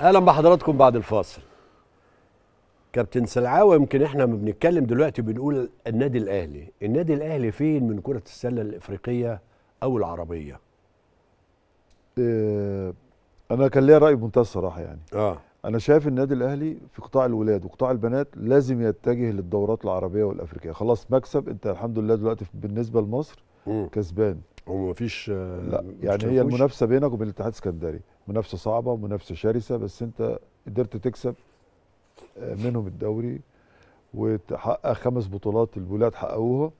اهلا بحضراتكم بعد الفاصل كابتن سلعاوي يمكن احنا ما بنتكلم دلوقتي بنقول النادي الاهلي النادي الاهلي فين من كره السله الافريقيه او العربيه آه، انا كان ليا راي بمنتهى الصراحه يعني اه انا شايف النادي الاهلي في قطاع الولاد وقطاع البنات لازم يتجه للدورات العربيه والافريقيه خلاص مكسب انت الحمد لله دلوقتي بالنسبه لمصر كسبان هو مفيش آه، لا يعني هي المنافسه بينك وبين الاتحاد السكندري منافسه صعبه ومنافسه شرسه بس انت قدرت تكسب آه، منهم الدوري وتحقق خمس بطولات الولاد حققوها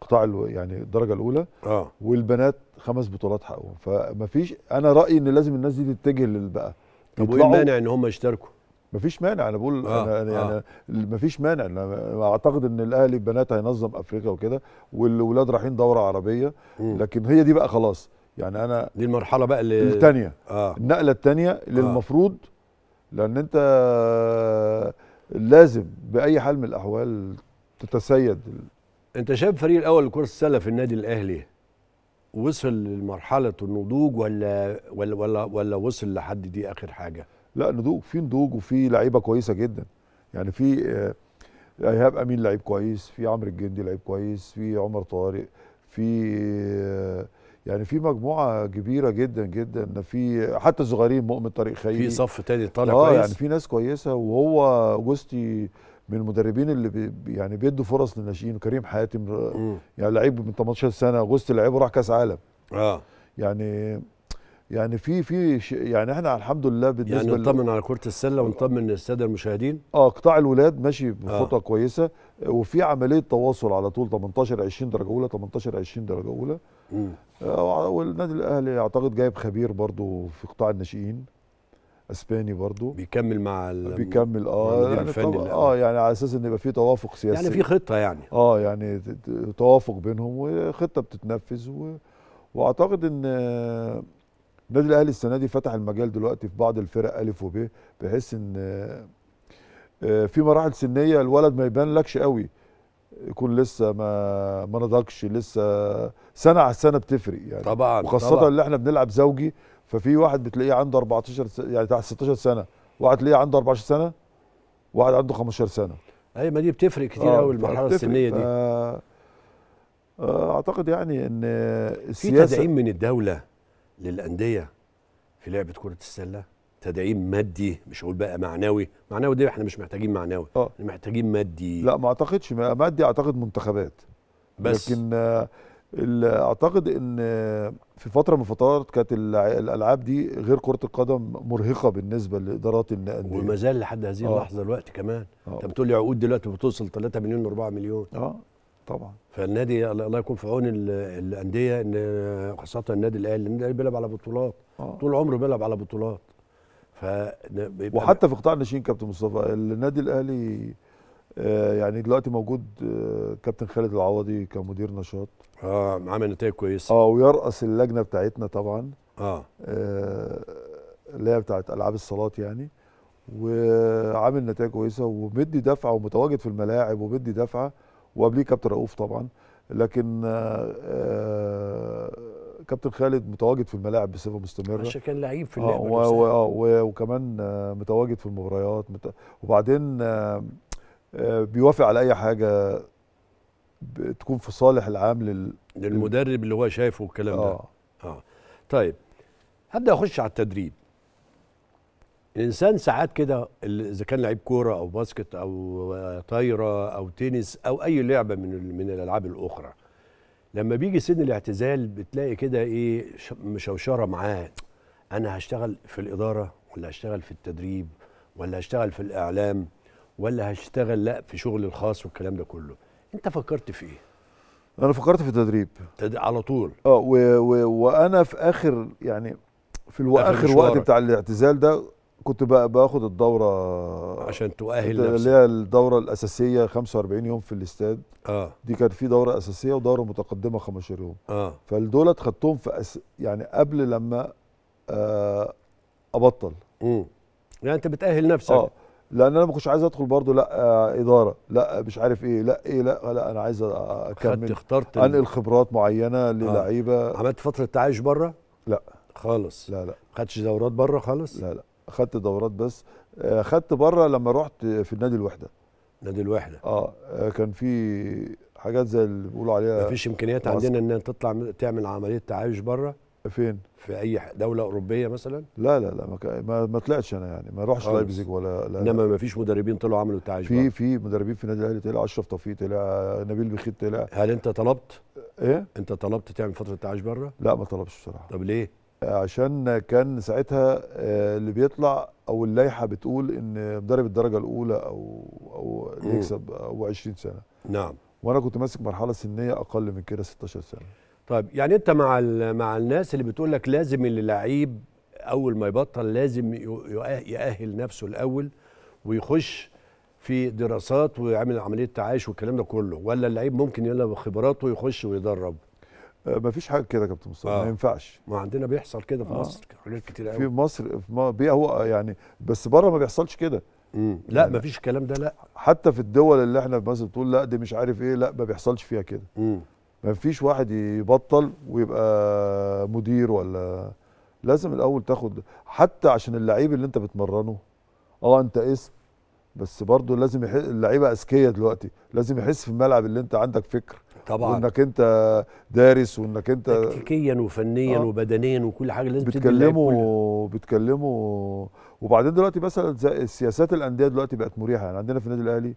قطاع يعني الدرجه الاولى اه والبنات خمس بطولات حققوها فمفيش انا رايي ان لازم الناس دي تتجه للبقى طب وايه المانع ان هم يشتركوا؟ مفيش مانع انا بقول آه انا يعني آه. مفيش مانع انا اعتقد ان الاهلي بنات هينظم افريقيا وكده والولاد رايحين دوره عربيه لكن هي دي بقى خلاص يعني انا دي المرحله بقى اللي الثانيه آه. النقله الثانيه اللي آه. المفروض لان انت لازم باي حال من الاحوال تتسيد انت شايف فريق الاول لكره السله في النادي الاهلي وصل لمرحله النضوج ولا ولا ولا, ولا وصل لحد دي اخر حاجه لا نضوج في نضوج وفي لعيبه كويسه جدا يعني في آه، ايهاب امين لعيب كويس في عمرو الجندي لعيب كويس في عمر طارق في آه، يعني في مجموعه كبيره جدا جدا في حتى الصغيرين مؤمن طارق خيري في صف تاني طالع آه كويس يعني في ناس كويسه وهو جوستي من المدربين اللي بي يعني بيدوا فرص للناشئين وكريم حاتم يعني لعيب من 18 سنه جوستي لعيبه راح كاس عالم اه يعني يعني في في يعني احنا الحمد لله بالنسبه يعني نطمن على كره السله ونطمن الساده المشاهدين اه قطاع الولاد ماشي بخطى آه. كويسه وفي عمليه تواصل على طول 18 20 درجه اولى 18 20 درجه اولى آه والنادي الاهلي اعتقد جايب خبير برضو في قطاع الناشئين اسباني برضو بيكمل مع بيكمل اه يعني اه يعني على اساس ان يبقى في توافق سياسي يعني في خطه يعني اه يعني توافق بينهم وخطه بتتنفذ و... واعتقد ان النادي الاهلي السنه دي فتح المجال دلوقتي في بعض الفرق الف وب بحيث ان آه، في مراحل سنيه الولد ما يبانلكش قوي يكون لسه ما ما نضجش لسه سنه على سنه بتفرق يعني طبعا وخاصه طبعا. اللي احنا بنلعب زوجي ففي واحد بتلاقيه عنده 14 يعني تحت 16 سنه واحد تلاقيه عنده 14 سنه واحد عنده 15 سنه اي أيوة، ما دي بتفرق كتير قوي آه المرحله السنيه دي آه،, آه اعتقد يعني ان السياسه في تدعيم من الدوله للانديه في لعبه كره السله تدعيم مادي مش هقول بقى معنوي معنوي ده احنا مش محتاجين معنوي اه محتاجين مادي لا ما اعتقدش مادي اعتقد منتخبات بس لكن آه، اعتقد ان آه، في فتره من الفترات كانت الالعاب دي غير كره القدم مرهقه بالنسبه لادارات الانديه وما زال لحد هذه آه. اللحظه دلوقتي الوقت كمان انت بتقول لي عقود دلوقتي بتوصل 3 مليون و4 مليون اه طبعا فالنادي الله يكون في عون الانديه ان خاصه النادي الاهلي النادي بيلعب على بطولات آه. طول عمره بيلعب على بطولات ف وحتى في قطاع الناشئين كابتن مصطفى النادي الاهلي آه، يعني دلوقتي موجود آه، كابتن خالد العوضي كمدير نشاط اه عامل نتائج كويسه اه ويرأس اللجنه بتاعتنا طبعا اه, آه اللي هي بتاعت العاب الصالات يعني وعامل نتائج كويسه ومدي دفعه ومتواجد في الملاعب ومدي دفعه وقبليه كابتن رؤوف طبعا لكن آه، آه، كابتن خالد متواجد في الملاعب بصفه مستمره عشان كان لعيب في آه، اللعبه آه و... و... وكمان متواجد في المباريات مت... وبعدين بيوافق على اي حاجه تكون في صالح العام لل... للمدرب اللي هو شايفه والكلام آه. ده اه طيب هبدا اخش على التدريب الانسان ساعات كده اذا كان لعيب كوره او باسكت او طايره او تنس او اي لعبه من من الالعاب الاخرى لما بيجي سن الاعتزال بتلاقي كده ايه مشوشره معاه انا هشتغل في الاداره ولا هشتغل في التدريب ولا هشتغل في الاعلام ولا هشتغل لا في شغل الخاص والكلام ده كله انت فكرت في ايه انا فكرت في التدريب تد... على طول اه و... و... وانا في اخر يعني في الو... آخر وقت بتاع الاعتزال ده كنت باخد الدوره عشان تؤهل نفسك اللي هي الدوره الاساسيه 45 يوم في الاستاد اه دي كانت في دوره اساسيه ودوره متقدمه 15 يوم اه فدولت خدتهم في أس... يعني قبل لما آه ابطل امم يعني انت بتاهل نفسك اه لان انا ما كنتش عايز ادخل برضه لا آه اداره لا مش عارف ايه لا ايه لا لا انا عايز اكمل اخترت انقل خبرات معينه للعيبه آه. عملت فتره تعايش بره؟ لا خالص لا لا ما خدتش دورات بره خالص؟ لا لا اخدت دورات بس آه، اخدت بره لما رحت في النادي الوحده نادي الوحده اه, آه، كان في حاجات زي اللي بيقولوا عليها مفيش امكانيات عندنا ان تطلع تعمل عمليه تعايش بره فين في اي دوله اوروبيه مثلا لا لا لا ما, ما طلعتش انا يعني ما روحش لايبزيج ولا لا انما ما فيش مدربين طلعوا عملوا تعايش في بره. في مدربين في النادي الاهلي طلع اشرف توفيق طلع نبيل بخيت طلع هل انت طلبت ايه انت طلبت تعمل فتره تعايش بره لا ما طلبتش بصراحه طب ليه عشان كان ساعتها آه، اللي بيطلع او اللائحه بتقول ان مدرب الدرجه الاولى او او يكسب او 20 سنه نعم وانا كنت ماسك مرحله سنيه اقل من كده 16 سنه طيب يعني انت مع مع الناس اللي بتقول لك لازم اللعيب اول ما يبطل لازم يأهل نفسه الاول ويخش في دراسات ويعمل عمليه تعايش والكلام ده كله ولا اللعيب ممكن يلا بخبراته يخش ويدرب آه، ما فيش حاجه كده يا كابتن مصطفى آه. ما ينفعش ما عندنا بيحصل كده في آه. مصر حاجات كتير قوي في مصر في هو يعني بس بره ما بيحصلش كده يعني لا يعني مفيش الكلام ده لا حتى في الدول اللي احنا مثلا بتقول لا دي مش عارف ايه لا ما بيحصلش فيها كده ما فيش واحد يبطل ويبقى مدير ولا لازم الاول تاخد حتى عشان اللعيب اللي انت بتمرنه اه انت اسم بس برضه لازم يحس اللعيبه اذكياء دلوقتي لازم يحس في الملعب اللي انت عندك فكر طبعا وانك انت دارس وانك انت تكتيكيا وفنيا آه وبدنيا وكل حاجه لازم بتكلموا بتكلموا وبعدين دلوقتي مثلا سياسات الانديه دلوقتي بقت مريحه يعني عندنا في النادي الاهلي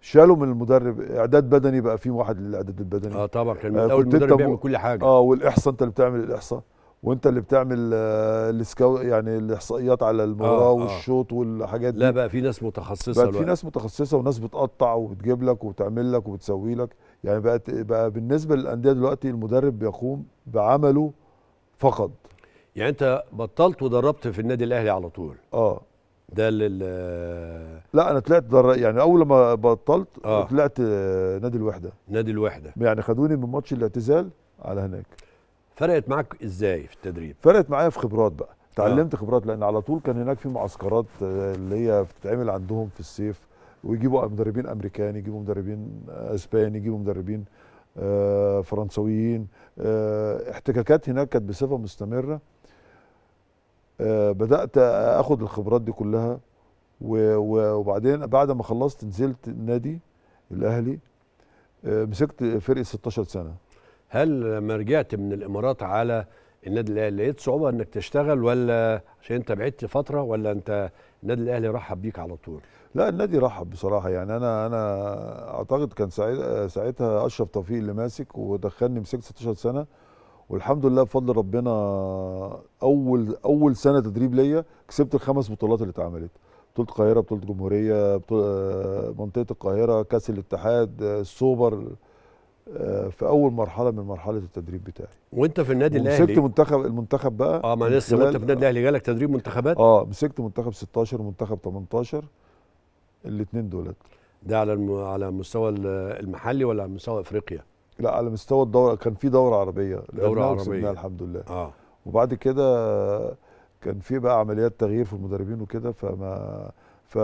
شالوا من المدرب اعداد بدني بقى في واحد للاعداد البدني اه طبعا كان آه الاول المدرب بيعمل كل حاجه اه والاحصاء انت اللي بتعمل الاحصاء وانت اللي بتعمل آه السكاو يعني الاحصائيات على المباراه آه, آه. والشوط والحاجات دي لا بقى في ناس متخصصه بقى في ناس متخصصه وناس بتقطع وبتجيب لك وبتعمل لك وبتسوي لك يعني بقت بقى بالنسبه للانديه دلوقتي المدرب بيقوم بعمله فقط يعني انت بطلت ودربت في النادي الاهلي على طول اه ده لل لا انا طلعت در... يعني اول ما بطلت آه. طلعت نادي الوحده نادي الوحده يعني خدوني من ماتش الاعتزال على هناك فرقت معاك ازاي في التدريب فرقت معايا في خبرات بقى اتعلمت آه. خبرات لان على طول كان هناك في معسكرات آه، اللي هي بتتعمل عندهم في الصيف ويجيبوا مدربين امريكان يجيبوا مدربين آه، اسباني يجيبوا مدربين آه، فرنسويين آه، احتكاكات هناك كانت بصفه مستمره بدات اخد الخبرات دي كلها وبعدين بعد ما خلصت نزلت النادي الاهلي مسكت فرقه 16 سنه هل لما رجعت من الامارات على النادي الاهلي لقيت صعوبه انك تشتغل ولا عشان انت بعدت فتره ولا انت النادي الاهلي رحب بيك على طول لا النادي رحب بصراحه يعني انا انا اعتقد كان ساعتها اشرف توفيق اللي ماسك ودخلني مسكت 16 سنه والحمد لله بفضل ربنا اول اول سنه تدريب ليا كسبت الخمس بطولات اللي اتعملت بطوله القاهره بطوله الجمهوريه بطولة آه، منطقه القاهره كاس الاتحاد آه، السوبر آه، في اول مرحله من مرحله التدريب بتاعي وانت في النادي الاهلي مسكت منتخب المنتخب بقى اه ما لسه وانت في النادي الاهلي جالك تدريب منتخبات اه مسكت منتخب 16 ومنتخب 18 الاثنين دولت ده على الم... على مستوى المحلي ولا على مستوى افريقيا لا على مستوى الدوره كان في دوره عربيه دوره عربيه الحمد لله اه وبعد كده كان في بقى عمليات تغيير في المدربين وكده فما ف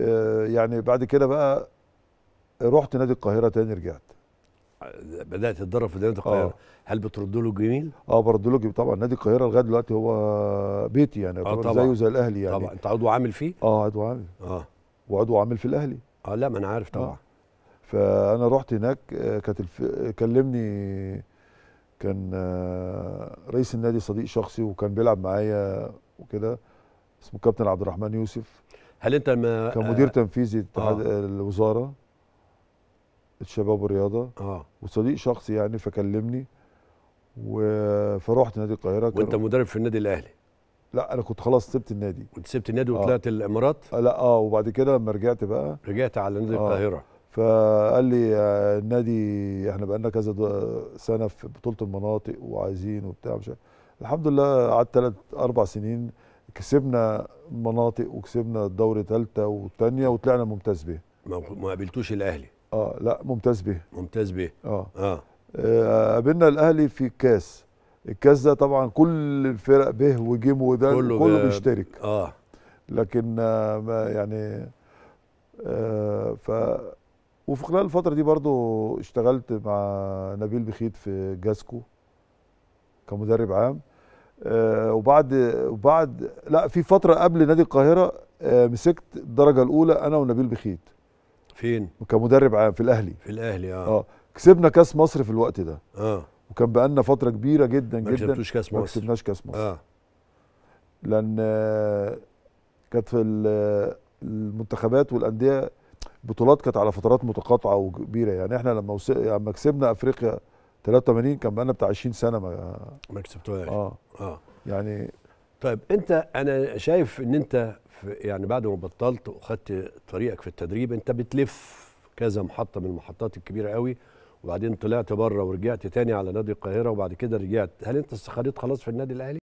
آه، يعني بعد كده بقى رحت نادي القاهره تاني رجعت بدات تتدرب في نادي القاهره آه. هل بترد له جميل اه برد له جميل طبعا نادي القاهره لغايه دلوقتي هو بيتي يعني آه طبعا زيه زي الاهلي يعني طبعا انت عضو عامل فيه اه عضو عامل اه وعضو عامل في الاهلي اه لا ما انا عارف طبعا آه. فانا رحت هناك آه، كانت الف... كلمني كان آه، رئيس النادي صديق شخصي وكان بيلعب معايا وكده اسمه كابتن عبد الرحمن يوسف هل انت لما كان مدير تنفيذي اتحاد آه. الوزاره الشباب والرياضه اه وصديق شخصي يعني فكلمني و... فروحت نادي القاهره وانت مدرب في النادي الاهلي لا انا كنت خلاص سبت النادي كنت سبت النادي آه. وطلعت آه. الامارات آه لا اه وبعد كده لما رجعت بقى رجعت على نادي آه. القاهره فقال لي آه، النادي احنا بقى لنا كذا سنه في بطوله المناطق وعايزين وبتاع مش الحمد لله قعدت ثلاث اربع سنين كسبنا مناطق وكسبنا الدوري ثالثه وثانيه وطلعنا ممتاز بيه ما قابلتوش الاهلي اه لا ممتاز به ممتاز به آه. اه اه قابلنا الاهلي في الكاس الكاس ده طبعا كل الفرق به وجيم وده كله, كله بيشترك اه لكن آه، ما يعني آه ف وفي خلال الفتره دي برضو اشتغلت مع نبيل بخيت في جاسكو كمدرب عام آه وبعد وبعد لا في فتره قبل نادي القاهره آه مسكت الدرجه الاولى انا ونبيل بخيت فين كمدرب في الاهلي في الاهلي اه اه كسبنا كاس مصر في الوقت ده اه وكان بقالنا فتره كبيره جدا ما جدا كسبتوش كاس مصر ما كسبناش كاس مصر اه لان كانت في المنتخبات والانديه بطولات كانت على فترات متقاطعه وكبيره يعني احنا لما وس... لما كسبنا افريقيا 83 كان بقالنا بتاع 20 سنه ما ما كسبتوهاش اه اه يعني طيب انت انا شايف ان انت يعني بعد ما بطلت واخدت طريقك في التدريب انت بتلف كذا محطه من المحطات الكبيره قوي وبعدين طلعت بره ورجعت تاني على نادي القاهره وبعد كده رجعت هل انت استقريت خلاص في النادي الاهلي